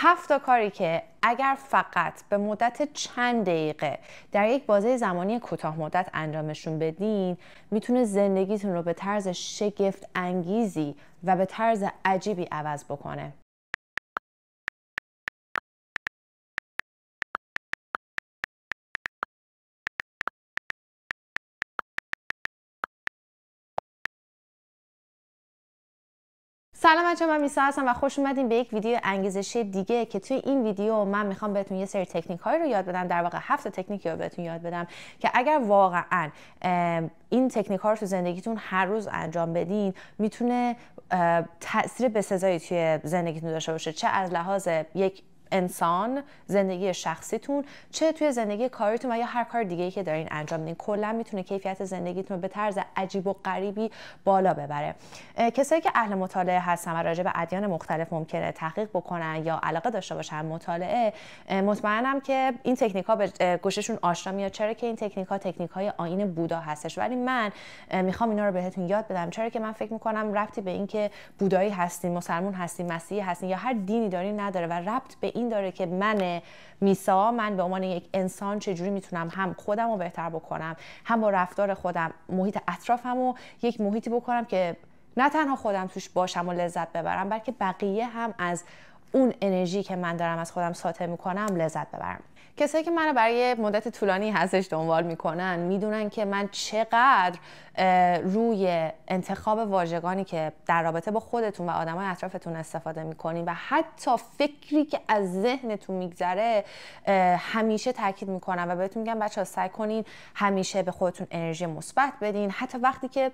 هفت کاری که اگر فقط به مدت چند دقیقه در یک بازه زمانی کوتاه مدت انجامشون بدین میتونه زندگیتون رو به طرز شگفت انگیزی و به طرز عجیبی عوض بکنه سلام بچه من میسا هستم و خوش اومدین به یک ویدیو انگیزشی دیگه که توی این ویدیو من میخوام بهتون یه سری تکنیک هایی رو یاد بدم در واقع هفت تکنیکی رو بهتون یاد بدم که اگر واقعا این تکنیک ها رو تو زندگیتون هر روز انجام بدین میتونه تاثیر بسزایی توی زندگیتون داشته باشه چه از لحاظ یک انسان زندگی شخصیتون چه توی زندگی کاریتون و یا هر کار دیگه ای که دارین انجام میدین کلا میتونه کیفیت زندگیتون به طرز عجیب و غریبی بالا ببره کسایی که اهل مطالعه هستن و راجع به ادیان مختلف ممکنه تحقیق بکنن یا علاقه داشته باشن مطالعه مطمئنم که این تکنیک ها به گوششون آشنا میاد چرا که این تکنیک ها تکنیک های آین بودا هستش ولی من میخوام اینا رو بهتون یاد بدم چرا که من فکر میکنم ربطی به اینکه بودایی هستین مسلمون هستین مسیحی هستین یا هر دینی دارین نداره و ربط به این داره که من میسا من به عنوان یک انسان چجوری میتونم هم خودم رو بهتر بکنم هم با رفتار خودم محیط اطرافم و یک محیطی بکنم که نه تنها خودم توش باشم و لذت ببرم بلکه بقیه هم از اون انرژی که من دارم از خودم ساطع میکنم لذت ببرم کسایی که منو برای مدت طولانی هستش دنبال میکنن میدونن که من چقدر روی انتخاب واژگانی که در رابطه با خودتون و آدمای اطرافتون استفاده میکنین و حتی فکری که از ذهنتون میگذره همیشه تاکید میکنم و بهتون میگم بچه ها سعی کنین همیشه به خودتون انرژی مثبت بدین حتی وقتی که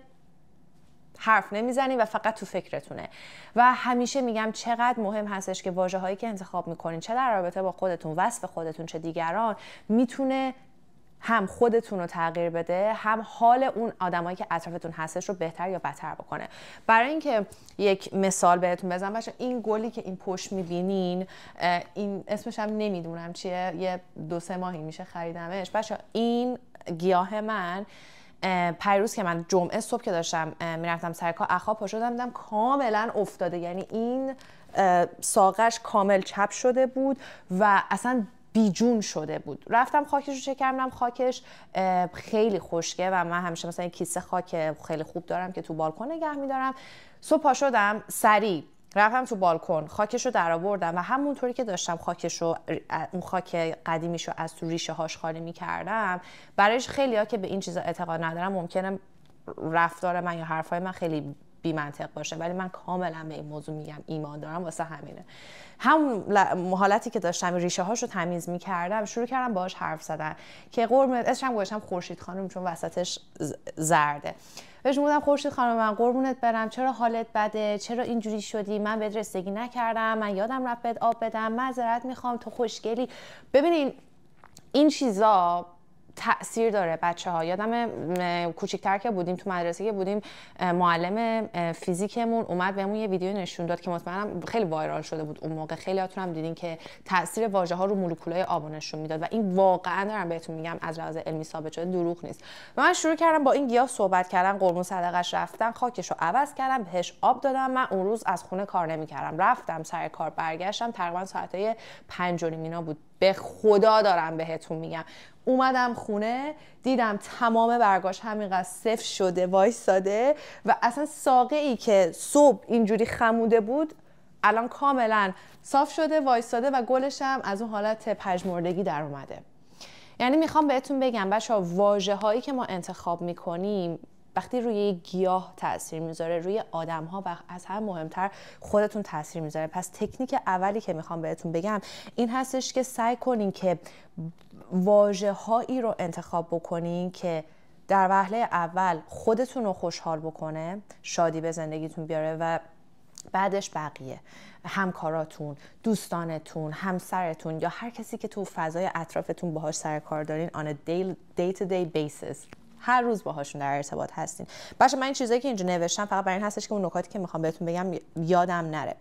حرف نمیزنید و فقط تو فکرتونه و همیشه میگم چقدر مهم هستش که واجه هایی که انتخاب میکنین چه در رابطه با خودتون وصف خودتون چه دیگران میتونه هم خودتون رو تغییر بده هم حال اون آدمایی که اطرافتون هستش رو بهتر یا بدتر بکنه برای اینکه یک مثال بهتون بزنم بچه این گلی که این پشت میبینین این اسمش هم نمیدونم چیه یه دو سه ماهی میشه خریدمش این گیاه من پیروز که من جمعه صبح که داشتم میرفتم سر کار اخا پاشو شدم دیدم کاملا افتاده یعنی این ساقش کامل چپ شده بود و اصلا بیجون شده بود رفتم خاکش رو چک خاکش خیلی خشکه و من همیشه مثلا کیسه خاک خیلی خوب دارم که تو بالکن نگه میدارم صبح پا شدم سریع رفتم تو بالکن خاکش رو درآوردم و همونطوری که داشتم خاکش رو اون خاک قدیمیش رو از تو ریشه هاش خالی میکردم برایش خیلی ها که به این چیزا اعتقاد ندارم ممکنه رفتار من یا حرفای من خیلی بی منطق باشه ولی من کاملا به این موضوع میگم ایمان دارم واسه همینه هم محالتی که داشتم ریشه هاش رو تمیز میکردم شروع کردم باهاش حرف زدن که قرمه اسمش هم خورشید خانم چون وسطش زرده بهش بودم خورشید خانم من قربونت برم چرا حالت بده چرا اینجوری شدی من بهت رسیدگی نکردم من یادم رفت آب بدم معذرت میخوام تو خوشگلی ببینین این چیزا تاثیر داره بچه ها یادم کوچیکتر که بودیم تو مدرسه که بودیم معلم فیزیکمون اومد بهمون یه ویدیو نشون داد که مطمئنم خیلی وایرال شده بود اون موقع خیلی هاتون هم دیدین که تاثیر واژه ها رو مولکولای آب نشون میداد و این واقعا دارم بهتون میگم از لحاظ علمی ثابت شده دروغ نیست و من شروع کردم با این گیاه صحبت کردم قربون صدقش رفتن خاکش رو عوض کردم بهش آب دادم من اون روز از خونه کار نمیکردم رفتم سر کار برگشتم تقریبا ساعت 5 و بود به خدا دارم بهتون میگم اومدم خونه دیدم تمام برگاش همینقدر صف شده وایساده و اصلا ساقه ای که صبح اینجوری خموده بود الان کاملا صاف شده وایساده و گلش هم از اون حالت پژمردگی در اومده یعنی میخوام بهتون بگم بچه ها واجه هایی که ما انتخاب میکنیم وقتی روی گیاه تاثیر میذاره روی آدم ها و از هر مهمتر خودتون تاثیر میذاره پس تکنیک اولی که میخوام بهتون بگم این هستش که سعی کنین که واژه هایی رو انتخاب بکنین که در وهله اول خودتون رو خوشحال بکنه شادی به زندگیتون بیاره و بعدش بقیه همکاراتون دوستانتون همسرتون یا هر کسی که تو فضای اطرافتون باهاش سر کار دارین on a day to day basis هر روز باهاشون در ارتباط هستین باشه من این چیزایی که اینجا نوشتم فقط برای این هستش که اون نکاتی که میخوام بهتون بگم یادم نره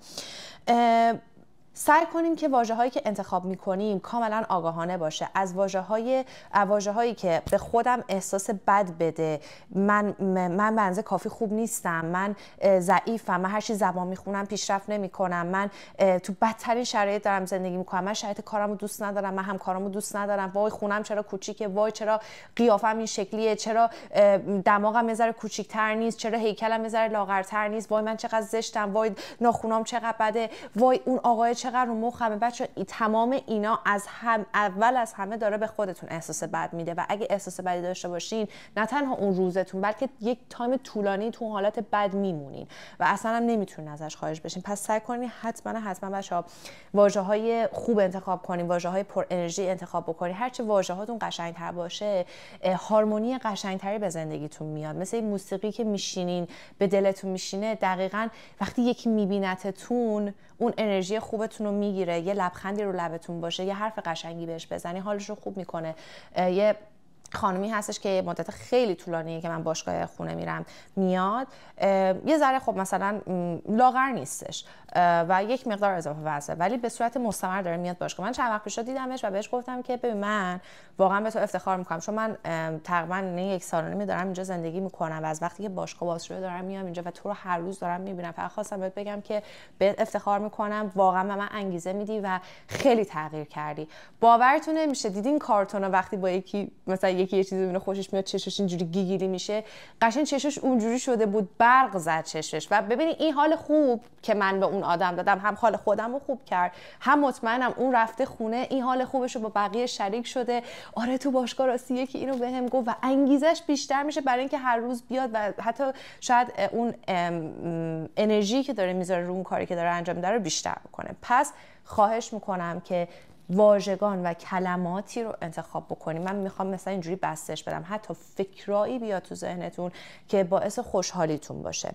سعی کنیم که واجه هایی که انتخاب می کنیم کاملا آگاهانه باشه از واجه های واجه هایی که به خودم احساس بد بده من من بنزه کافی خوب نیستم من ضعیفم من هر چی می خونم پیشرفت کنم من تو بدترین شرایط دارم زندگی می کنم من شرایط رو دوست ندارم من هم رو دوست ندارم وای خونم چرا کوچیکه وای چرا قیافم این شکلیه چرا دماغم یه ذره کوچیک‌تر نیست چرا هیکلم یه ذره لاغرتر نیست وای من چقدر زشتم وای ناخونام چقدر بده وای اون آقای چقدر رو مخمه بچه ای تمام اینا از هم اول از همه داره به خودتون احساس بد میده و اگه احساس بدی داشته باشین نه تنها اون روزتون بلکه یک تایم طولانی تو حالت بد میمونین و اصلا هم نمیتونین ازش خارج بشین پس سعی کنین حتما حتما بچه ها واژه های خوب انتخاب کنین واژه های پر انرژی انتخاب بکنین هرچه واژه هاتون قشنگتر باشه هارمونی قشنگتری به زندگیتون میاد مثل موسیقی که میشینین به دلتون میشینه دقیقا وقتی یکی میبینتتون اون انرژی خوب دستتون رو میگیره یه لبخندی رو لبتون باشه یه حرف قشنگی بهش بزنی حالش رو خوب میکنه یه خانمی هستش که مدت خیلی طولانیه که من باشگاه خونه میرم میاد یه ذره خب مثلا لاغر نیستش و یک مقدار اضافه وزنه ولی به صورت مستمر داره میاد باشگاه من چند وقت پیش دیدمش و بهش گفتم که ببین من واقعا به تو افتخار میکنم چون من تقریبا یعنی یک سال نمی دارم اینجا زندگی میکنم و از وقتی که باشگاه باز شده دارم میام اینجا و تو رو هر روز دارم میبینم فقط خواستم بهت بگم که به افتخار میکنم واقعا به من انگیزه میدی و خیلی تغییر کردی باورتون نمیشه دیدین کارتونا وقتی با یکی مثلا یکی یه چیزی میبینه خوشش میاد چشش اینجوری گیگیری میشه قشنگ چشش اونجوری شده بود برق زد چشش و ببینید این حال خوب که من به اون آدم دادم هم حال خودم رو خوب کرد هم مطمئنم اون رفته خونه این حال خوبش رو با بقیه شریک شده آره تو باشگاه راستی یکی اینو بهم به گفت و انگیزش بیشتر میشه برای اینکه هر روز بیاد و حتی شاید اون انرژی که داره میذاره رو اون کاری که داره انجام داره رو بیشتر بکنه پس خواهش میکنم که واژگان و کلماتی رو انتخاب بکنیم من میخوام مثلا اینجوری بستش بدم حتی فکرایی بیاد تو ذهنتون که باعث خوشحالیتون باشه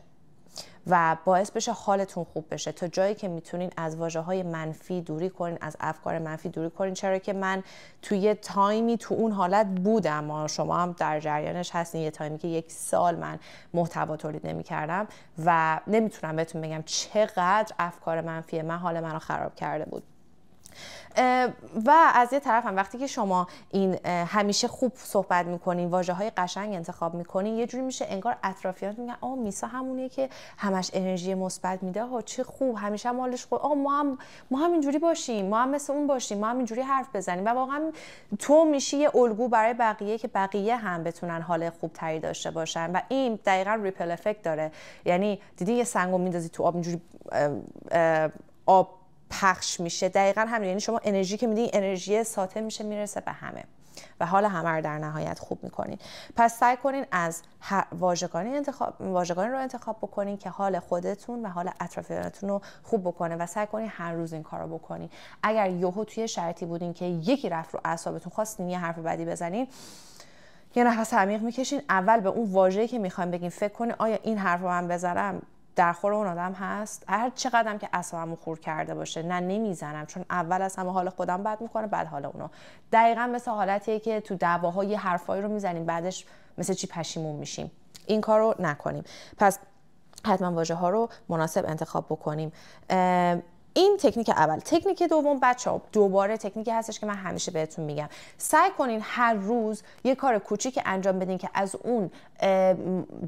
و باعث بشه حالتون خوب بشه تا جایی که میتونین از واجه های منفی دوری کنین از افکار منفی دوری کنین چرا که من توی تایمی تو اون حالت بودم شما هم در جریانش هستین یه تایمی که یک سال من محتوا تولید نمیکردم و نمیتونم بهتون بگم چقدر افکار منفی من حال منو خراب کرده بود و از یه طرف هم وقتی که شما این همیشه خوب صحبت میکنین واجه های قشنگ انتخاب میکنین یه جوری میشه انگار اطرافیان میگن آه میسا همونیه که همش انرژی مثبت میده ها چه خوب همیشه مالش خوب آه ما هم ما هم اینجوری باشیم ما هم مثل اون باشیم ما هم اینجوری حرف بزنیم و واقعا تو میشی یه الگو برای بقیه که بقیه هم بتونن حال خوب تری داشته باشن و این دقیقا ریپل افکت داره یعنی دیدی یه سنگو میندازی تو آب اینجوری آب پخش میشه دقیقا همین یعنی شما انرژی که میدین انرژی ساطع میشه میرسه به همه و حال همه رو در نهایت خوب میکنین پس سعی کنین از واژگانی انتخاب رو انتخاب بکنین که حال خودتون و حال اطرافیانتون رو خوب بکنه و سعی کنین هر روز این کار رو بکنین اگر یهو توی شرطی بودین که یکی رفت رو اعصابتون خواستین یه حرف بدی بزنین یه نفس عمیق میکشین اول به اون واژه‌ای که میخوایم بگین فکر کنین آیا این حرف رو من بذارم در خور اون آدم هست هر قدم که اصابم خور کرده باشه نه نمیزنم چون اول از همه حال خودم بد میکنه بعد حال اونو دقیقا مثل حالتیه که تو دعواها یه حرفایی رو میزنیم بعدش مثل چی پشیمون میشیم این کار رو نکنیم پس حتما واژه ها رو مناسب انتخاب بکنیم این تکنیک اول تکنیک دوم بچه ها دوباره تکنیکی هستش که من همیشه بهتون میگم سعی کنین هر روز یه کار کوچیک انجام بدین که از اون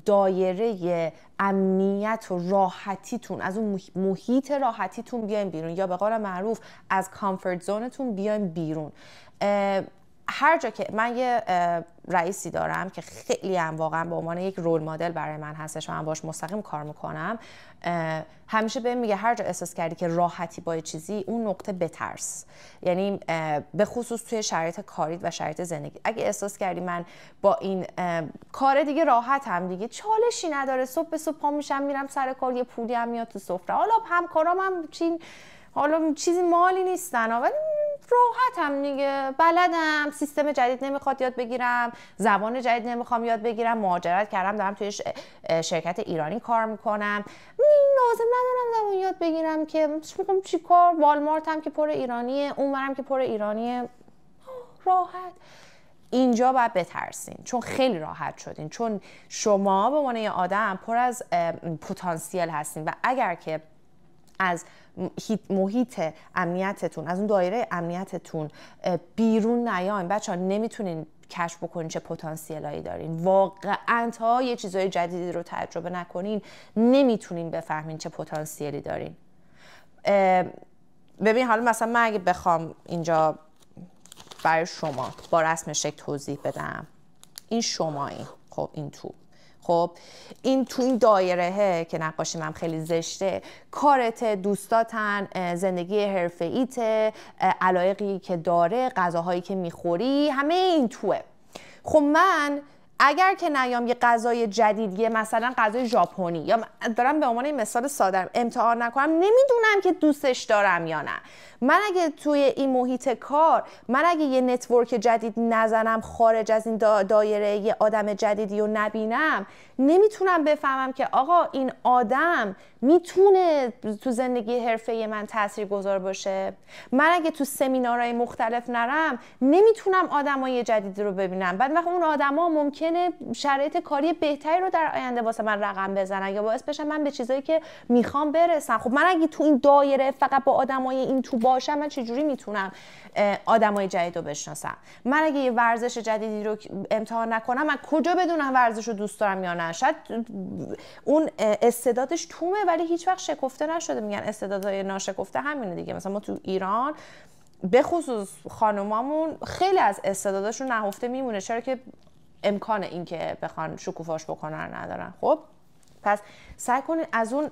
دایره امنیت و راحتیتون از اون محیط راحتیتون بیاین بیرون یا به قول معروف از کامفورت زونتون بیاین بیرون هر جا که من یه رئیسی دارم که خیلی هم واقعا به عنوان یک رول مدل برای من هستش و من باش مستقیم کار میکنم همیشه بهم میگه هر جا احساس کردی که راحتی با چیزی اون نقطه بترس یعنی به خصوص توی شرایط کارید و شرایط زندگی اگه احساس کردی من با این کار دیگه هم دیگه چالشی نداره صبح به صبح پا میشم میرم سر کار یه پولی هم میاد تو سفره حالا همکارام هم چین حالا چیزی مالی نیستن ولی راحتم دیگه بلدم سیستم جدید نمیخواد یاد بگیرم زبان جدید نمیخوام یاد بگیرم مهاجرت کردم دارم توی شرکت ایرانی کار میکنم لازم ندارم زبان یاد بگیرم که میگم چیکار والمارت هم که پر ایرانیه اونورم که پر ایرانیه راحت اینجا باید بترسین چون خیلی راحت شدین چون شما به عنوان یه آدم پر از پتانسیل هستین و اگر که از محیط امنیتتون از اون دایره امنیتتون بیرون نیاین بچه ها نمیتونین کشف بکنین چه پتانسیلایی دارین واقعا تا یه چیزای جدیدی رو تجربه نکنین نمیتونین بفهمین چه پتانسیلی دارین ببین حالا مثلا من اگه بخوام اینجا برای شما با رسم شکل توضیح بدم این شما خب این تو خب این تو این دایره که نقاشی من خیلی زشته کارت دوستاتن زندگی حرفه ایته علایقی که داره غذاهایی که میخوری همه این توه خب من اگر که نیام یه غذای جدیدیه مثلا غذای ژاپنی یا دارم به عنوان مثال ساده امتحان نکنم نمیدونم که دوستش دارم یا نه من اگه توی این محیط کار من اگه یه نتورک جدید نزنم خارج از این دایره یه آدم جدیدی رو نبینم نمیتونم بفهمم که آقا این آدم میتونه تو زندگی حرفه من تاثیر گذار باشه من اگه تو سمینارهای مختلف نرم نمیتونم آدمای جدیدی رو ببینم بعد وقت اون آدما ممکنه شرایط کاری بهتری رو در آینده واسه من رقم بزنن یا باعث بشن من به چیزایی که میخوام برسم خب من اگه تو این دایره فقط با آدمای این تو باشم من چجوری میتونم آدمای جدید رو بشناسم من اگه یه ورزش جدیدی رو امتحان نکنم من کجا بدونم ورزش رو دوست دارم یا نه شاید اون استعدادش تومه ولی هیچ وقت شکفته نشده میگن استعدادهای ناشکفته همینه دیگه مثلا ما تو ایران به خصوص خانمامون خیلی از استعداداشون نهفته میمونه چرا که امکان اینکه بخوان شکوفاش بکنن ندارن خب پس سعی کنید از اون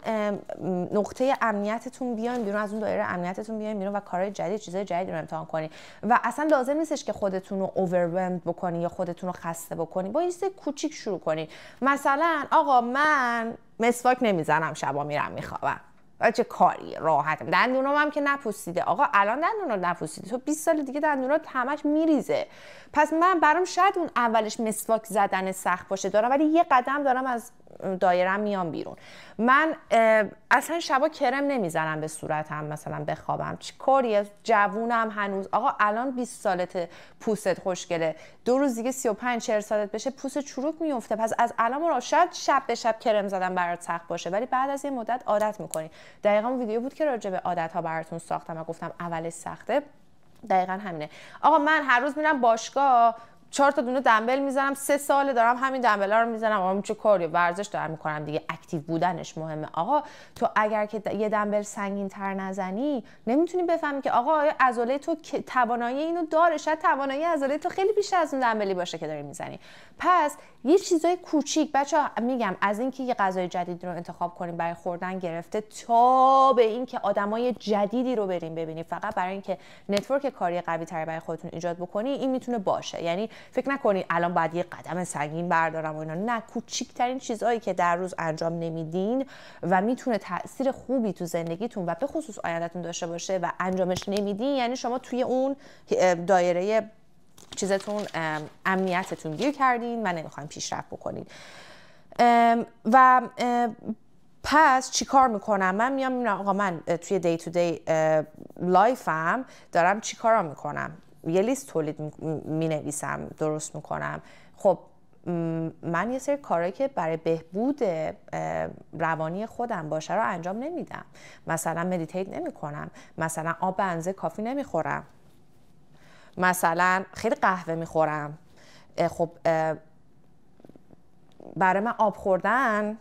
نقطه امنیتتون بیاین بیرون از اون دایره امنیتتون بیاین بیرون و کارهای جدید چیزهای جدید رو امتحان کنید و اصلا لازم نیستش که خودتون رو اوورولمد بکنی یا خودتون رو خسته بکنی با یه چیز کوچیک شروع کنید مثلا آقا من مسواک نمیزنم شبا میرم میخوابم چه کاری راحتم دندونام هم که نپوسیده آقا الان دندون نپوسیده تو 20 سال دیگه دندونات همش میریزه پس من برام شاید اون اولش مسواک زدن سخت باشه دارم ولی یه قدم دارم از دایرم میام بیرون من اصلا شبا کرم نمیزنم به صورتم مثلا بخوابم کاری جوونم هنوز آقا الان 20 سالت پوستت خوشگله دو روز دیگه 35 40 سالت بشه پوست چروک میفته پس از الان را شاید شب به شب کرم زدم برات سخت باشه ولی بعد از یه مدت عادت میکنی دقیقا اون ویدیو بود که راجع به عادت ها براتون ساختم و گفتم اولش سخته دقیقا همینه آقا من هر روز میرم باشگاه چهار تا دونه دنبل میزنم سه ساله دارم همین دنبل رو میزنم آقا چه کاری ورزش دارم میکنم دیگه اکتیو بودنش مهمه آقا تو اگر که یه دنبل سنگین تر نزنی نمیتونی بفهمی که آقا آیا تو توانایی اینو داره شاید توانایی عضله تو خیلی بیشتر از اون دنبلی باشه که داری میزنی پس یه چیزای کوچیک بچه میگم از اینکه یه غذای جدید رو انتخاب کنیم برای خوردن گرفته تا به اینکه آدمای جدیدی رو بریم ببینیم فقط برای اینکه نتورک کاری قوی تری برای خودتون ایجاد بکنی این میتونه باشه یعنی فکر نکنید الان باید یه قدم سنگین بردارم و اینا نه کوچیکترین چیزهایی که در روز انجام نمیدین و میتونه تاثیر خوبی تو زندگیتون و به خصوص آیندهتون داشته باشه و انجامش نمیدین یعنی شما توی اون دایره چیزتون امنیتتون گیر کردین و نمیخواین پیشرفت بکنین و پس چی کار میکنم من میام آقا من توی دی تو دی لایفم دارم چیکارا میکنم یه لیست تولید می نویسم درست میکنم خب من یه سری کارهایی که برای بهبود روانی خودم باشه رو انجام نمیدم مثلا مدیتیت نمی کنم مثلا آب انزه کافی خورم مثلا خیلی قهوه خورم. خب برای من آب خوردن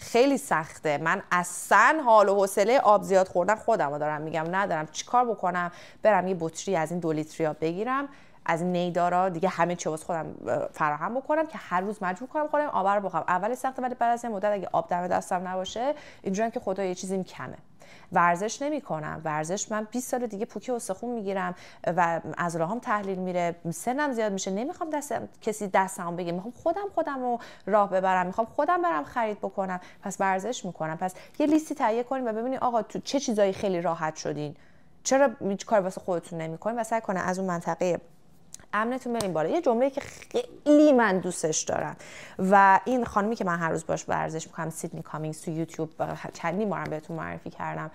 خیلی سخته من اصلا حال و حوصله آب زیاد خوردن خودم دارم میگم ندارم چیکار بکنم برم یه بطری از این دو لیتری بگیرم از نیدارا دیگه همه چی واسه خودم فراهم بکنم که هر روز مجبور کنم خودم آب رو بخوام اول سخته ولی بعد از مدت اگه آب دم دستم نباشه اینجوریه که خدا یه چیزی کمه ورزش نمی کنم ورزش من 20 سال دیگه پوکی استخون میگیرم و از راهم تحلیل میره سنم زیاد میشه نمیخوام دست کسی دستم می میخوام خودم خودم رو راه ببرم میخوام خودم برم خرید بکنم پس ورزش میکنم پس یه لیستی تهیه کنیم و ببینید آقا تو چه چیزایی خیلی راحت شدین چرا کار واسه خودتون نمیکنین و سعی کنه از اون منطقه امنتون بریم بالا یه جمله که خیلی من دوستش دارم و این خانمی که من هر روز باش ورزش میکنم سیدنی کامینگز تو یوتیوب چندی بارم بهتون معرفی کردم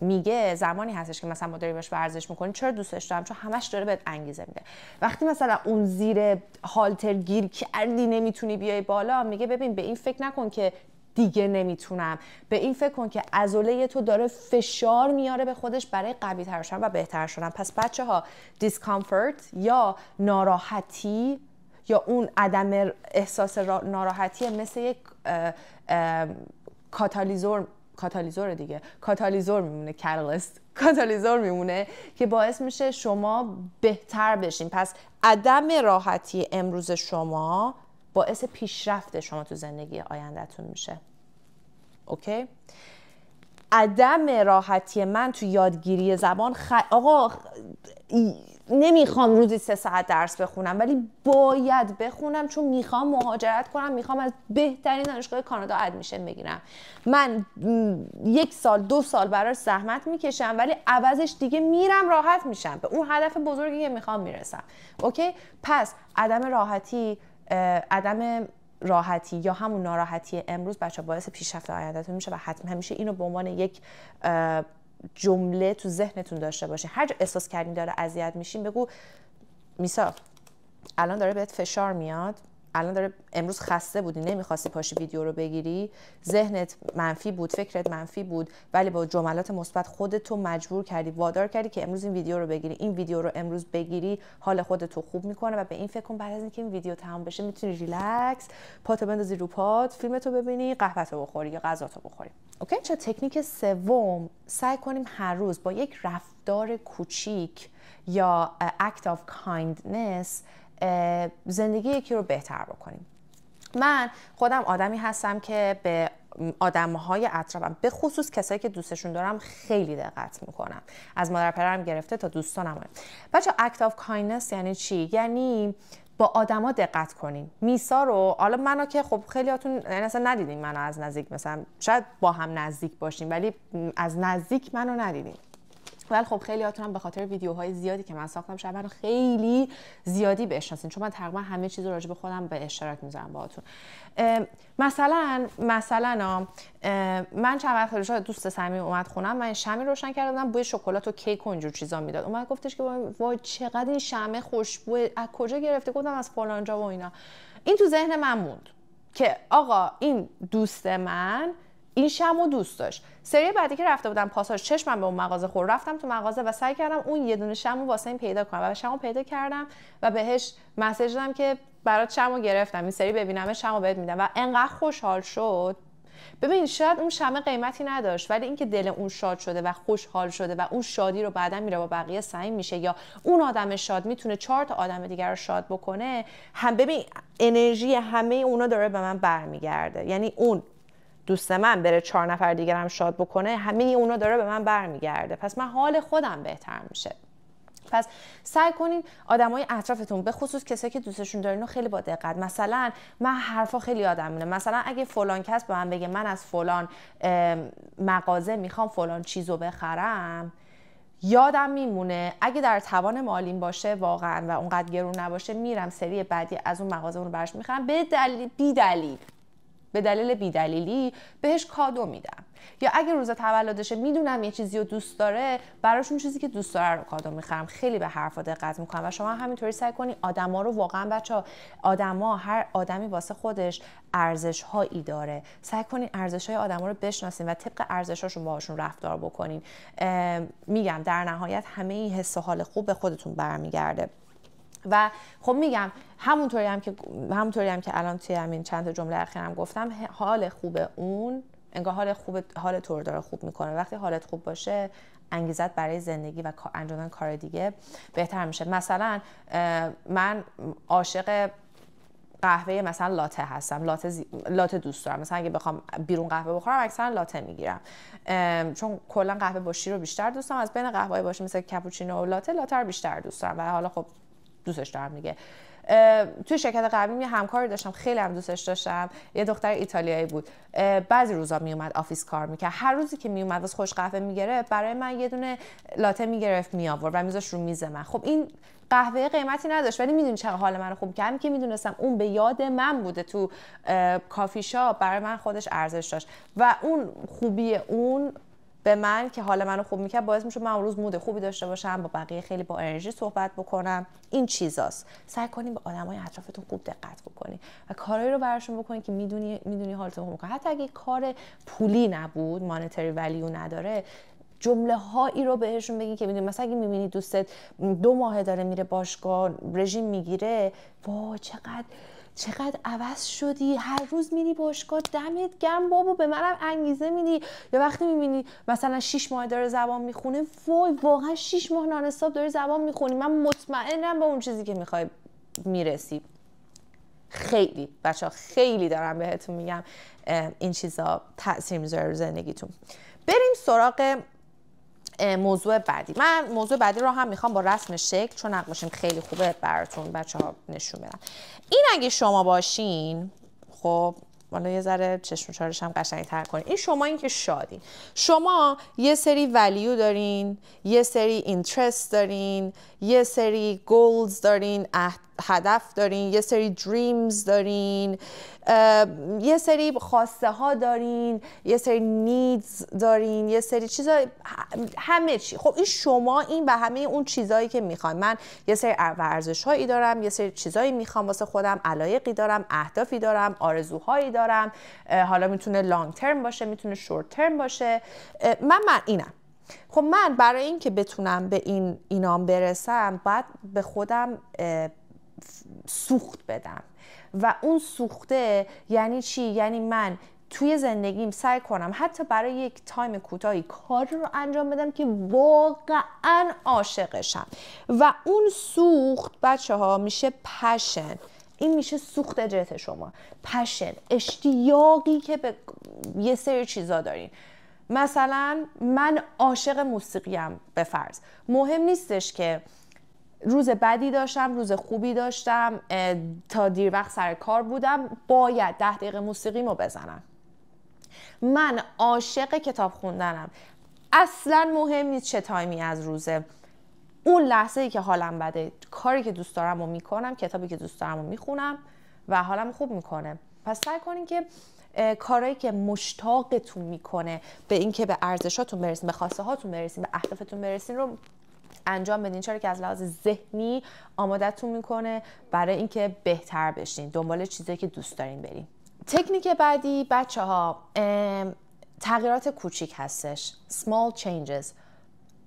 میگه زمانی هستش که مثلا ما باش ورزش میکنی چرا دوستش دارم چون همش داره بهت انگیزه میده وقتی مثلا اون زیر هالتر گیر کردی نمیتونی بیای بالا میگه ببین به این فکر نکن که دیگه نمیتونم به این فکر کن که عضله تو داره فشار میاره به خودش برای قوی تر شدن و بهتر شدن پس بچه ها دیسکامفورت یا ناراحتی یا اون عدم احساس ناراحتی مثل یک کاتالیزور کاتالیزور دیگه کاتالیزور میمونه کاتالیزور میمونه که باعث میشه شما بهتر بشین پس عدم راحتی امروز شما باعث پیشرفت شما تو زندگی آیندهتون میشه اوکی عدم راحتی من تو یادگیری زبان خ... آقا نمیخوام روزی سه ساعت درس بخونم ولی باید بخونم چون میخوام مهاجرت کنم میخوام از بهترین دانشگاه کانادا ادمیشن بگیرم من یک سال دو سال براش زحمت میکشم ولی عوضش دیگه میرم راحت میشم به اون هدف بزرگی که میخوام میرسم اوکی پس عدم راحتی عدم راحتی یا همون ناراحتی امروز بچه باعث پیشرفت آیندهتون میشه و حتم همیشه اینو به عنوان یک جمله تو ذهنتون داشته باشه هر جا احساس کردین داره اذیت میشین بگو میسا الان داره بهت فشار میاد الان داره امروز خسته بودی نمیخواستی پاشی ویدیو رو بگیری ذهنت منفی بود فکرت منفی بود ولی با جملات مثبت خودتو مجبور کردی وادار کردی که امروز این ویدیو رو بگیری این ویدیو رو امروز بگیری حال خودتو خوب میکنه و به این فکر کن بعد از اینکه این ویدیو تمام بشه میتونی ریلکس پاتو بندازی رو پات فیلمتو ببینی قهوه‌تو بخوری یا غذاتو بخوری اوکی چه تکنیک سوم سعی کنیم هر روز با یک رفتار کوچیک یا act of kindness زندگی یکی رو بهتر بکنیم من خودم آدمی هستم که به آدم های اطرافم به خصوص کسایی که دوستشون دارم خیلی دقت میکنم از مادر پدرم گرفته تا دوستانم بچه اکت آف کاینس یعنی چی یعنی با آدما دقت کنین میسا رو حالا منو که خب خیلیاتون یعنی اصلا ندیدین منو از نزدیک مثلا شاید با هم نزدیک باشیم ولی از نزدیک منو ندیدین ولی خب خیلی هم به خاطر ویدیوهای زیادی که من ساختم شاید من خیلی زیادی بشناسین چون من تقریبا همه چیز راجع به خودم به اشتراک میذارم باهاتون مثلا مثلا من چند وقت پیش دوست صمیم اومد خونم من شمی روشن کردم بوی شکلات و کیک و اینجور چیزا میداد اومد گفتش که وای چقدر این شمه خوشبو از کجا گرفته گفتم از فلانجا و اینا این تو ذهن من موند که آقا این دوست من این شمو دوست داشت سری بعدی که رفته بودم پاساژ چشمم به اون مغازه خور رفتم تو مغازه و سعی کردم اون یه دونه شمو واسه این پیدا کنم و شمو پیدا کردم و بهش مسیج دادم که برات شمو گرفتم این سری ببینم شمو بهت میدم و انقدر خوشحال شد ببین شاید اون شمه قیمتی نداشت ولی اینکه دل اون شاد شده و خوشحال شده و اون شادی رو بعدا میره با بقیه سعی میشه یا اون آدم شاد میتونه چهار تا آدم دیگر رو شاد بکنه هم ببین انرژی همه اونا داره به من برمیگرده یعنی اون دوست من بره چهار نفر دیگرم شاد بکنه همه اونا داره به من برمیگرده پس من حال خودم بهتر میشه پس سعی کنین آدمای اطرافتون به خصوص کسایی که دوستشون دارین رو خیلی با دقت مثلا من حرفا خیلی یادم میونه مثلا اگه فلان کس با من بگه من از فلان مغازه میخوام فلان چیزو بخرم یادم میمونه اگه در توان مالیم باشه واقعا و اونقدر گرون نباشه میرم سری بعدی از اون مغازه رو براش میخرم به دلیل بی دلیل به دلیل بیدلیلی بهش کادو میدم یا اگه روز تولدشه میدونم یه چیزی رو دوست داره براشون چیزی که دوست داره رو کادو میخرم خیلی به حرفا دقت میکنم و شما همینطوری سعی کنید آدما رو واقعا بچه آدما هر آدمی واسه خودش ارزش هایی داره سعی کنین ارزش های آدما رو بشناسین و طبق ارزش هاشون باهاشون رفتار بکنین میگم در نهایت همه این حس و حال خوب به خودتون برمیگرده و خب میگم همونطوری هم که همونطوری هم که الان توی همین چند تا جمله اخیرم گفتم حال خوب اون انگار حال خوب حال تو رو داره خوب میکنه وقتی حالت خوب باشه انگیزت برای زندگی و انجام کار دیگه بهتر میشه مثلا من عاشق قهوه مثلا لاته هستم لاته, لاته دوست دارم مثلا اگه بخوام بیرون قهوه بخورم اکثرا لاته میگیرم چون کلا قهوه با شیر رو بیشتر دوست دارم از بین قهوه‌ای باشه مثل کپوچینو و لاته لاته رو بیشتر دوست دارم و حالا خب دوستش دارم دیگه توی شرکت قبلیم یه همکاری داشتم خیلی هم دوستش داشتم یه دختر ایتالیایی بود بعضی روزا میومد آفیس کار میکرد هر روزی که میومد واسه خوش قهوه میگرفت برای من یه دونه لاته میگرفت میآورد و میذاش رو میز من خب این قهوه قیمتی نداشت ولی میدونی چه حال من خوب کرد که میدونستم اون به یاد من بوده تو کافی شاپ برای من خودش ارزش داشت و اون خوبی اون به من که حال منو خوب میکرد باعث میشه من امروز مود خوبی داشته باشم با بقیه خیلی با انرژی صحبت بکنم این چیزاست سعی کنیم به آدمای اطرافتون خوب دقت بکنین و کارهایی رو براشون بکنین که میدونی میدونی حالتون خوب حتی اگه کار پولی نبود مانیتری ولیو نداره جمله هایی رو بهشون بگین که میدونی مثلا اگه میبینی دوستت دو ماه داره میره باشگاه رژیم میگیره وا چقدر چقدر عوض شدی هر روز میری باشگاه دمت گرم بابا به منم انگیزه میدی یا وقتی میبینی مثلا 6 ماه داره زبان میخونه وای واقعا 6 ماه نان داره زبان میخونی من مطمئنم به اون چیزی که میخوای میرسی خیلی بچه ها خیلی دارم بهتون میگم این چیزا تاثیر میذاره رو زندگیتون بریم سراغ موضوع بعدی من موضوع بعدی رو هم میخوام با رسم شکل چون نقاشیم خیلی خوبه براتون بچه ها نشون بدم این اگه شما باشین خب حالا یه ذره چشم چارش هم قشنگ تر کنید، این شما این که شادین شما یه سری ولیو دارین یه سری اینترست دارین یه سری گولز دارین هدف دارین یه سری دریمز دارین یه سری خواسته ها دارین یه سری نیدز دارین یه سری چیزا همه چی خب این شما این به همه اون چیزایی که میخوام من یه سری ورزش هایی دارم یه سری چیزایی میخوام واسه خودم علایقی دارم اهدافی دارم آرزوهایی دارم حالا میتونه لانگ ترم باشه میتونه شورت ترم باشه من من اینم خب من برای اینکه بتونم به این اینام برسم باید به خودم سوخت بدم و اون سوخته یعنی چی یعنی من توی زندگیم سعی کنم حتی برای یک تایم کوتاهی کار رو انجام بدم که واقعا عاشقشم و اون سوخت بچه ها میشه پشن این میشه سوخت جت شما پشن اشتیاقی که به یه سری چیزا دارین مثلا من عاشق موسیقیم به فرض مهم نیستش که روز بدی داشتم روز خوبی داشتم تا دیر وقت سر کار بودم باید ده دقیقه موسیقیمو بزنم من عاشق کتاب خوندنم اصلا مهم نیست چه تایمی از روزه اون لحظه ای که حالم بده کاری که دوست دارم و میکنم کتابی که دوست دارم و میخونم و حالم خوب میکنه پس سعی کنین که کارهایی که مشتاقتون میکنه به اینکه به ارزشاتون برسین به خواسته هاتون برسین به اهدافتون برسین رو انجام بدین چرا که از لحاظ ذهنی آمادتون میکنه برای اینکه بهتر بشین دنبال چیزی که دوست دارین بریم تکنیک بعدی بچه ها تغییرات کوچیک هستش small changes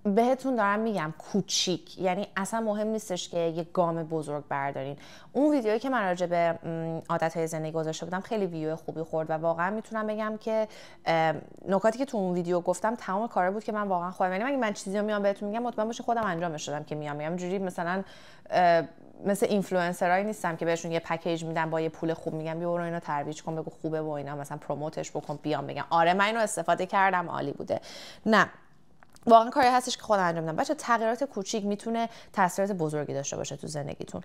بهتون دارم میگم کوچیک یعنی اصلا مهم نیستش که یه گام بزرگ بردارین اون ویدیویی که من راجع به عادت های زندگی گذاشته بودم خیلی ویدیو خوبی خورد و واقعا میتونم بگم که نکاتی که تو اون ویدیو گفتم تمام کاره بود که من واقعا خودم یعنی من, من چیزی رو میام بهتون میگم مطمئن باشه خودم انجامش دادم که میام یعنی میگم جوری مثلا مثل اینفلوئنسرای نیستم که بهشون یه پکیج میدم با یه پول خوب میگم بیا برو اینو ترویج کن بگو خوبه و اینا مثلا پروموتش بکن بیام بگم آره من اینو استفاده کردم عالی بوده نه واقعا کاری هستش که خود انجام میدم بچه تغییرات کوچیک میتونه تاثیرات بزرگی داشته باشه تو زندگیتون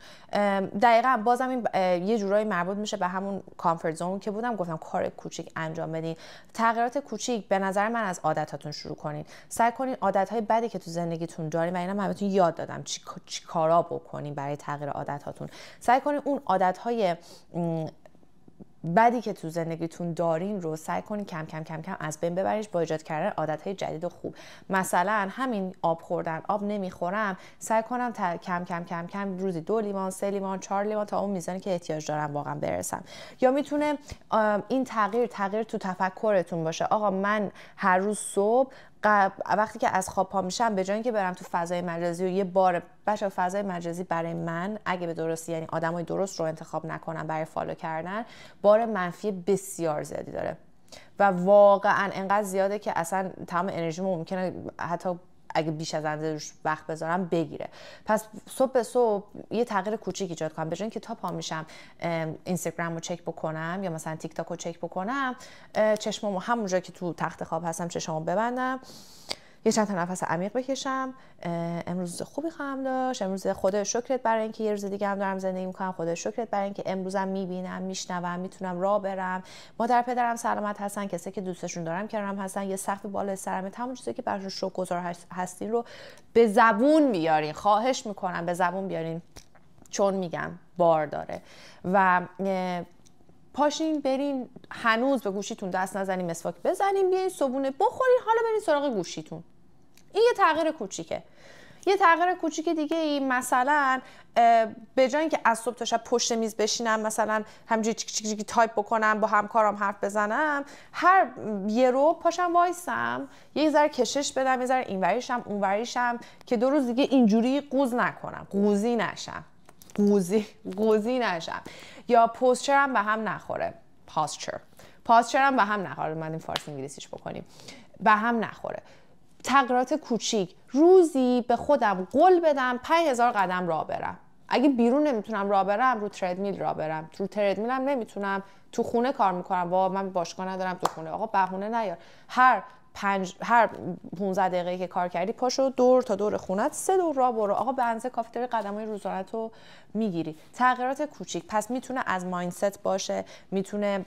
دقیقا بازم این یه جورایی مربوط میشه به همون کامفورت زون که بودم گفتم کار کوچیک انجام بدین تغییرات کوچیک به نظر من از عادتاتون شروع کنین سعی کنین عادتهای بدی که تو زندگیتون دارین و اینا بهتون یاد دادم چی, کارا بکنین برای تغییر عادتاتون سعی کنین اون عادتهای بدی که تو زندگیتون دارین رو سعی کنین کم کم کم کم از بین ببریش با ایجاد کردن عادت های جدید و خوب مثلا همین آب خوردن آب نمیخورم سعی کنم کم کم کم کم روزی دو لیوان سه لیوان چهار لیوان تا اون میزانی که احتیاج دارم واقعا برسم یا میتونه این تغییر تغییر تو تفکرتون باشه آقا من هر روز صبح وقتی که از خواب پا میشم به جای که برم تو فضای مجازی و یه بار بچه فضای مجازی برای من اگه به درستی یعنی آدمای درست رو انتخاب نکنم برای فالو کردن بار منفی بسیار زیادی داره و واقعا انقدر زیاده که اصلا تمام انرژی ممکنه حتی اگه بیش از اندازه وقت بذارم بگیره پس صبح به صبح یه تغییر کوچیک ایجاد کنم بجای که تا پا میشم اینستاگرام رو چک بکنم یا مثلا تیک تاک رو چک بکنم چشمامو همونجا که تو تخت خواب هستم چشمامو ببندم یه چند تا نفس عمیق بکشم امروز خوبی خواهم داشت امروز خدا شکرت برای اینکه یه روز دیگه هم دارم زندگی میکنم خدا شکرت برای اینکه امروزم میبینم میشنوم میتونم راه برم مادر پدرم سلامت هستن کسی که دوستشون دارم کنارم هستن یه سقف بالا سرم تمام چیزی که براشون گذار هستین رو به زبون بیارین خواهش میکنم به زبون بیارین چون میگم بار داره و پاشین برین هنوز به گوشیتون دست نزنیم مسواک بزنیم بیاین صبونه بخورین حالا برین سراغ گوشیتون این یه تغییر کوچیکه یه تغییر کوچیک دیگه ای مثلا به جای اینکه از صبح تا شب پشت میز بشینم مثلا همینجوری چیک چیک چیک تایپ بکنم با همکارم حرف بزنم هر یه رو پاشم وایسم یه ذره کشش بدم یه ذره اینوریشم اونوریشم که دو روز دیگه اینجوری قوز نکنم قوزی نشم گوزی نشم یا پوسچرم به هم نخوره پاسچر پاسچرم به هم نخوره من این فارسی انگلیسیش بکنیم به هم نخوره تقرات کوچیک روزی به خودم قول بدم 5000 قدم را برم اگه بیرون نمیتونم را برم رو میل را برم رو هم نمیتونم تو خونه کار میکنم و من باشگاه ندارم تو خونه آقا بهونه نیار هر هر 15 دقیقه که کار کردی پاشو دور تا دور خونت سه دور را برو آقا بنزه کافی داری قدم های روزانت رو میگیری تغییرات کوچیک پس میتونه از ماینست باشه میتونه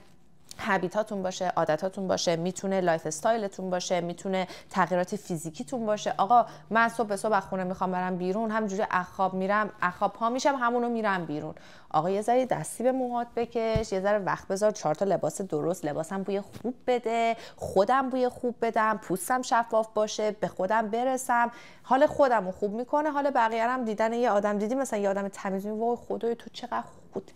هبیتاتون باشه عادتاتون باشه میتونه لایف استایلتون باشه میتونه تغییرات فیزیکیتون باشه آقا من صبح به صبح خونه میخوام برم بیرون همجوری اخاب میرم اخاب پا میشم همونو میرم بیرون آقا یه ذره دستی به موهات بکش یه ذره وقت بذار چهار تا لباس درست لباسم بوی خوب بده خودم بوی خوب بدم پوستم شفاف باشه به خودم برسم حال خودم رو خوب میکنه حال بقیه هم دیدن یه آدم دیدی مثلا یه آدم تمیز وای خدای تو چقدر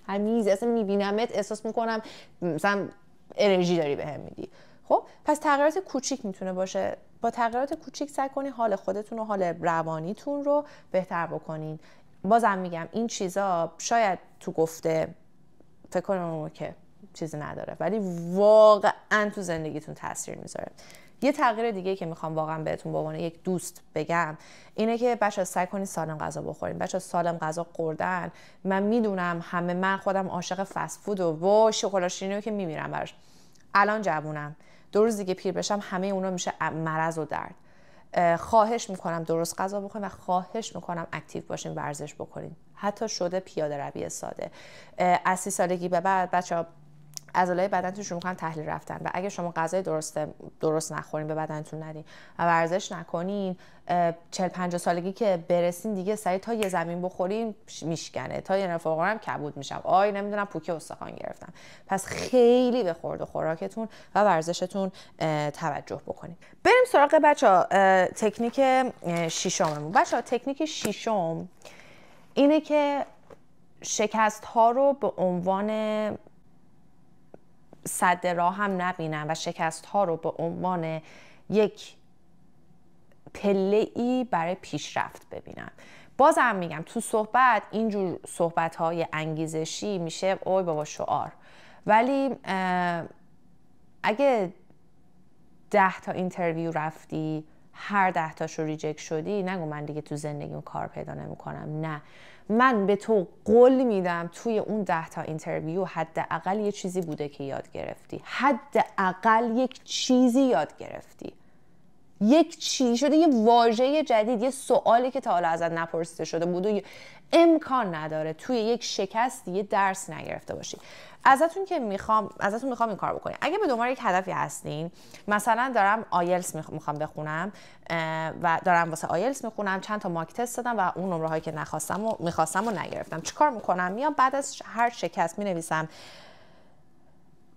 تمیز اصلا میبینمت احساس میکنم مثلا انرژی داری به هم میدی خب پس تغییرات کوچیک میتونه باشه با تغییرات کوچیک سعی کنی حال خودتون و حال روانیتون رو بهتر بکنین بازم میگم این چیزا شاید تو گفته فکر کنم که چیزی نداره ولی واقعا تو زندگیتون تاثیر میذاره یه تغییر دیگه که میخوام واقعا بهتون بگم یک دوست بگم اینه که بچه سعی کنید سالم غذا بخورین بچه سالم غذا خوردن من میدونم همه من خودم عاشق فست فود و شکلات شیرینی که میمیرم براش الان جوونم دو روز دیگه پیر بشم همه اونا میشه مرض و درد خواهش میکنم درست غذا بخورین و خواهش میکنم اکتیو باشین ورزش بکنین حتی شده پیاده روی ساده از سی سالگی به بعد بچه عضلای بدنتون شروع کردن تحلیل رفتن و اگه شما غذای درست درست نخورین به بدنتون ندین و ورزش نکنین 40 50 سالگی که برسین دیگه سری تا یه زمین بخورین میشکنه تا یه نفر هم کبود میشم آی نمیدونم پوکی استخوان گرفتم پس خیلی به خورد و خوراکتون و ورزشتون توجه بکنید. بریم سراغ بچا تکنیک شیشممون بچا تکنیک شیشم اینه که شکست ها رو به عنوان صد راه هم نبینن و شکست ها رو به عنوان یک پله ای برای پیشرفت ببینم بازم میگم تو صحبت اینجور صحبت های انگیزشی میشه اوی بابا شعار ولی اگه ده تا اینترویو رفتی هر ده تا شو ریجکت شدی نگو من دیگه تو زندگیم کار پیدا نمیکنم نه من به تو قول میدم توی اون ده تا اینترویو حداقل یه چیزی بوده که یاد گرفتی حداقل یک چیزی یاد گرفتی یک چی شده یه واژه جدید یه سوالی که تا حالا ازت نپرسیده شده بود و امکان نداره توی یک شکست یه درس نگرفته باشی ازتون که میخوام ازتون میخوام این کار بکنید. اگه به دنبال یک هدفی هستین مثلا دارم آیلتس میخوام بخونم و دارم واسه آیلتس میخونم چند تا ماک تست دادم و اون نمره هایی که نخواستم و میخواستم و نگرفتم چیکار میکنم میام بعد از هر شکست مینویسم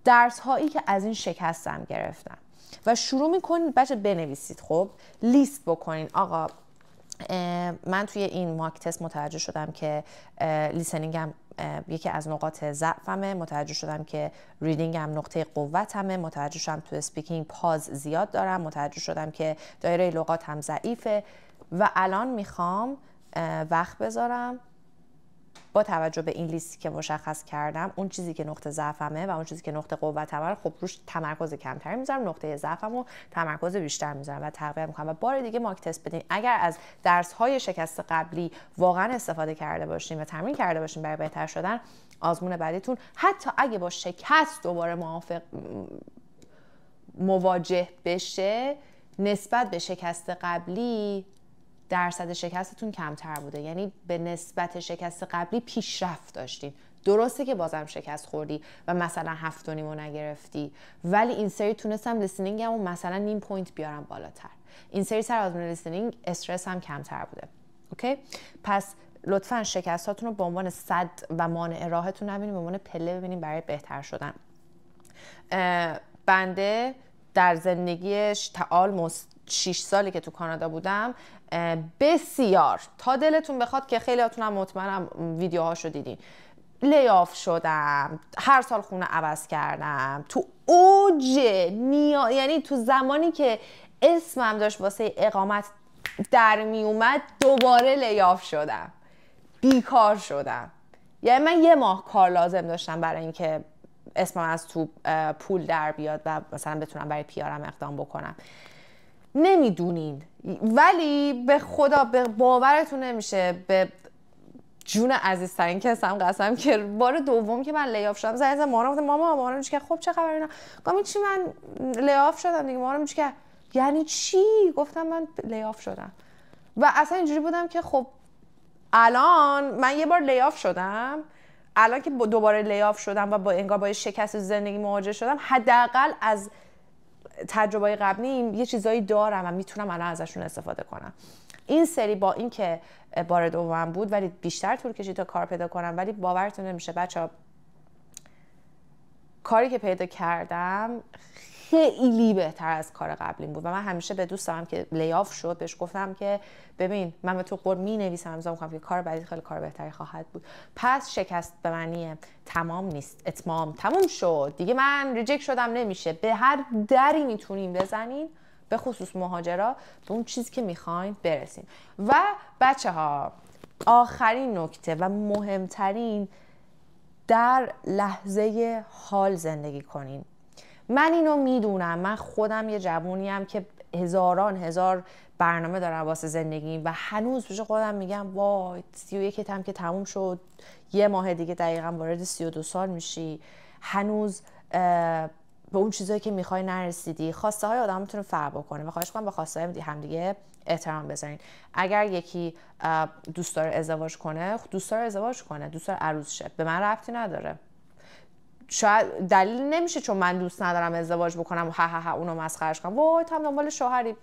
درس هایی که از این شکستم گرفتم و شروع میکنید بچه بنویسید خب لیست بکنین آقا من توی این ماک تست متوجه شدم که لیسنینگم یکی از نقاط ضعفمه متوجه شدم که ریدینگ هم نقطه قوتمه متوجه شدم تو سپیکینگ پاز زیاد دارم متوجه شدم که دایره لغات هم ضعیفه و الان میخوام وقت بذارم با توجه به این لیستی که مشخص کردم اون چیزی که نقطه ضعفمه و اون چیزی که نقطه قوتمه رو خب روش تمرکز کمتری میذارم نقطه ضعفمو تمرکز بیشتر میذارم و تقویت میکنم و بار دیگه ماک تست بدین اگر از درس های شکست قبلی واقعا استفاده کرده باشین و تمرین کرده باشین برای بهتر شدن آزمون بعدیتون حتی اگه با شکست دوباره موافق مواجه بشه نسبت به شکست قبلی درصد شکستتون کمتر بوده یعنی به نسبت شکست قبلی پیشرفت داشتین درسته که بازم شکست خوردی و مثلا هفت و نیمو نگرفتی ولی این سری تونستم لیسنینگم و مثلا نیم پوینت بیارم بالاتر این سری سر آزمون لیسنینگ استرس هم کمتر بوده اوکی پس لطفا شکست رو به عنوان صد و مانع راهتون نبینیم به عنوان پله ببینیم برای بهتر شدن بنده در زندگیش تعال مست 6 سالی که تو کانادا بودم بسیار تا دلتون بخواد که خیلیاتون هم مطمئنم ویدیوهاشو دیدین لیاف شدم هر سال خونه عوض کردم تو اوج نیا... یعنی تو زمانی که اسمم داشت واسه اقامت در می اومد دوباره لیاف شدم بیکار شدم یعنی من یه ماه کار لازم داشتم برای اینکه اسمم از تو پول در بیاد و مثلا بتونم برای پیارم اقدام بکنم نمیدونین ولی به خدا به باورتون نمیشه به جون عزیزترین کسم قسم که بار دوم که من لیاف شدم زنگ زدم مامانم گفتم مامان که خب چه خبر اینا گفتم چی من لیاف شدم دیگه چی میگه یعنی چی گفتم من لیاف شدم و اصلا اینجوری بودم که خب الان من یه بار لیاف شدم الان که دوباره لیاف شدم و با انگار با شکست زندگی مواجه شدم حداقل از تجربه قبلی یه چیزایی دارم و میتونم الان ازشون استفاده کنم این سری با اینکه بار دومم بود ولی بیشتر طول کشید تا کار پیدا کنم ولی باورتون نمیشه بچه ها. کاری که پیدا کردم خیلی بهتر از کار قبلیم بود و من همیشه به دوستم که لیاف شد بهش گفتم که ببین من به تو قول می نویسم امضا که کار بعدی خیلی کار بهتری خواهد بود پس شکست به معنی تمام نیست اتمام تمام شد دیگه من ریجکت شدم نمیشه به هر دری میتونیم بزنین به خصوص مهاجرا به اون چیزی که میخواین برسیم و بچه ها آخرین نکته و مهمترین در لحظه حال زندگی کنین من اینو میدونم من خودم یه هم که هزاران هزار برنامه دارم واسه زندگی و هنوز پیش خودم میگم وای سی و یکی هم که تموم شد یه ماه دیگه دقیقا وارد سی و دو سال میشی هنوز به اون چیزایی که میخوای نرسیدی خواسته های آدم میتونه فرق بکنه و خواهش کنم به خواسته هم دیگه احترام بذارین اگر یکی دوست داره ازدواج کنه خب دوست داره ازدواج کنه دوست داره عروس شه به من ربطی نداره شاید دلیل نمیشه چون من دوست ندارم ازدواج بکنم ها ها ها اونو مسخرش کنم وای هم دنبال شوهری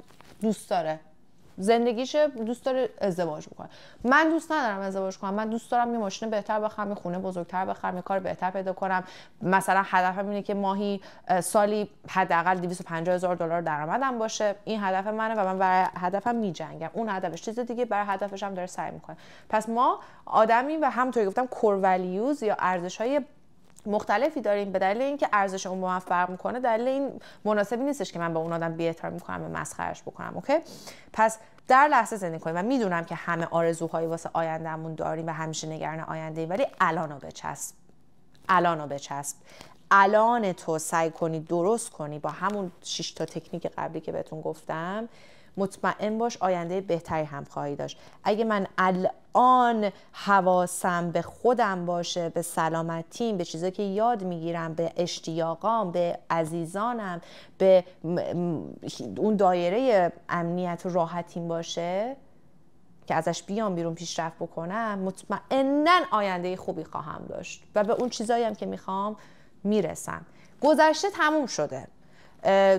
دوست داره زندگیشه دوست داره ازدواج بکنه من دوست ندارم ازدواج کنم من دوست دارم یه ماشین بهتر بخرم یه خونه بزرگتر بخرم یه کار بهتر پیدا کنم مثلا هدفم اینه که ماهی سالی حداقل 250 هزار دلار درآمدم باشه این هدف منه و من برای هدفم میجنگم اون هدفش چیز دیگه برای هدفش هم داره سعی میکنه پس ما آدمی و همونطوری گفتم کورولیوز یا ارزش مختلفی داریم به دلیل اینکه ارزش اون با من فرق میکنه دلیل این مناسبی نیستش که من به اون آدم میکنم و مسخرش بکنم اوکی پس در لحظه زندگی کنیم و میدونم که همه آرزوهایی واسه آیندهمون داریم و همیشه نگران آینده ولی الانو بچسب الانو بچسب الان تو سعی کنی درست کنی با همون شش تا تکنیک قبلی که بهتون گفتم مطمئن باش آینده بهتری هم خواهی داشت اگه من الان حواسم به خودم باشه به سلامتیم به چیزایی که یاد میگیرم به اشتیاقام به عزیزانم به اون دایره امنیت و راحتیم باشه که ازش بیام بیرون پیشرفت بکنم مطمئنا آینده خوبی خواهم داشت و به اون چیزایی هم که میخوام میرسم گذشته تموم شده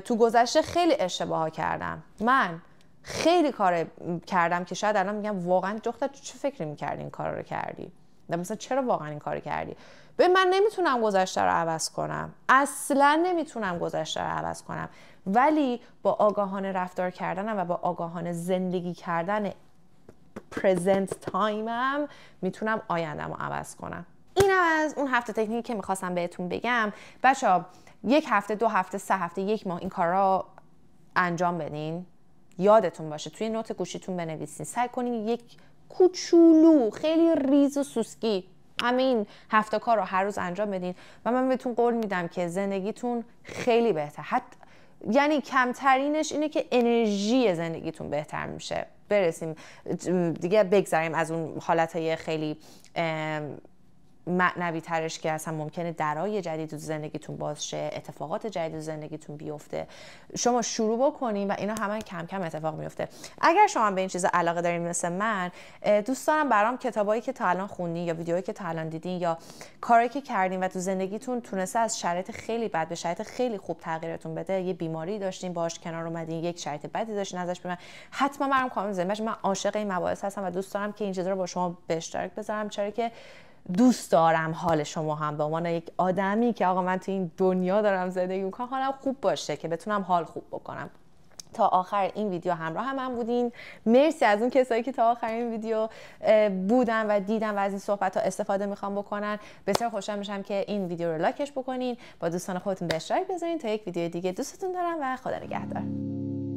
تو گذشته خیلی اشتباه کردم من خیلی کار کردم که شاید الان میگم واقعا تو چه فکری میکردی این کار رو کردی مثلا چرا واقعا این کار کردی به من نمیتونم گذشته رو عوض کنم اصلا نمیتونم گذشته رو عوض کنم ولی با آگاهانه رفتار کردنم و با آگاهانه زندگی کردن پرزنت تایمم میتونم آیندم رو عوض کنم این از اون هفته تکنیکی که میخواستم بهتون بگم بچه یک هفته دو هفته سه هفته یک ماه این کارا انجام بدین یادتون باشه توی نوت گوشیتون بنویسین سعی کنین یک کوچولو خیلی ریز و سوسکی همه این هفته کار رو هر روز انجام بدین و من بهتون قول میدم که زندگیتون خیلی بهتر حت... یعنی کمترینش اینه که انرژی زندگیتون بهتر میشه برسیم دیگه بگذاریم از اون حالت خیلی معنوی ترش که اصلا ممکنه درای جدید تو زندگیتون باز شه اتفاقات جدید تو زندگیتون بیفته شما شروع بکنین و اینا همه کم کم اتفاق میفته اگر شما به این چیز علاقه دارین مثل من دوست دارم برام کتابایی که تا الان خوندین یا ویدیوهایی که تا الان دیدین یا کاری که کردین و تو زندگیتون تونسته از شرایط خیلی بد به شرایط خیلی خوب تغییرتون بده یه بیماری داشتین باش کنار اومدین یک شرایط بدی داشتین ازش من حتما برام کامل بزنین من عاشق این مباحث هستم و دوست دارم که این چیزا رو با شما به اشتراک بذارم چرا که دوست دارم حال شما هم به عنوان یک آدمی که آقا من تو این دنیا دارم زندگی میکنم حالم خوب باشه که بتونم حال خوب بکنم تا آخر این ویدیو همراه هم, هم بودین مرسی از اون کسایی که تا آخر این ویدیو بودن و دیدن و از این صحبت ها استفاده میخوام بکنن بسیار خوشحال میشم که این ویدیو رو لایکش بکنین با دوستان خودتون به اشتراک بذارین تا یک ویدیو دیگه دوستتون دارم و خدا نگهدار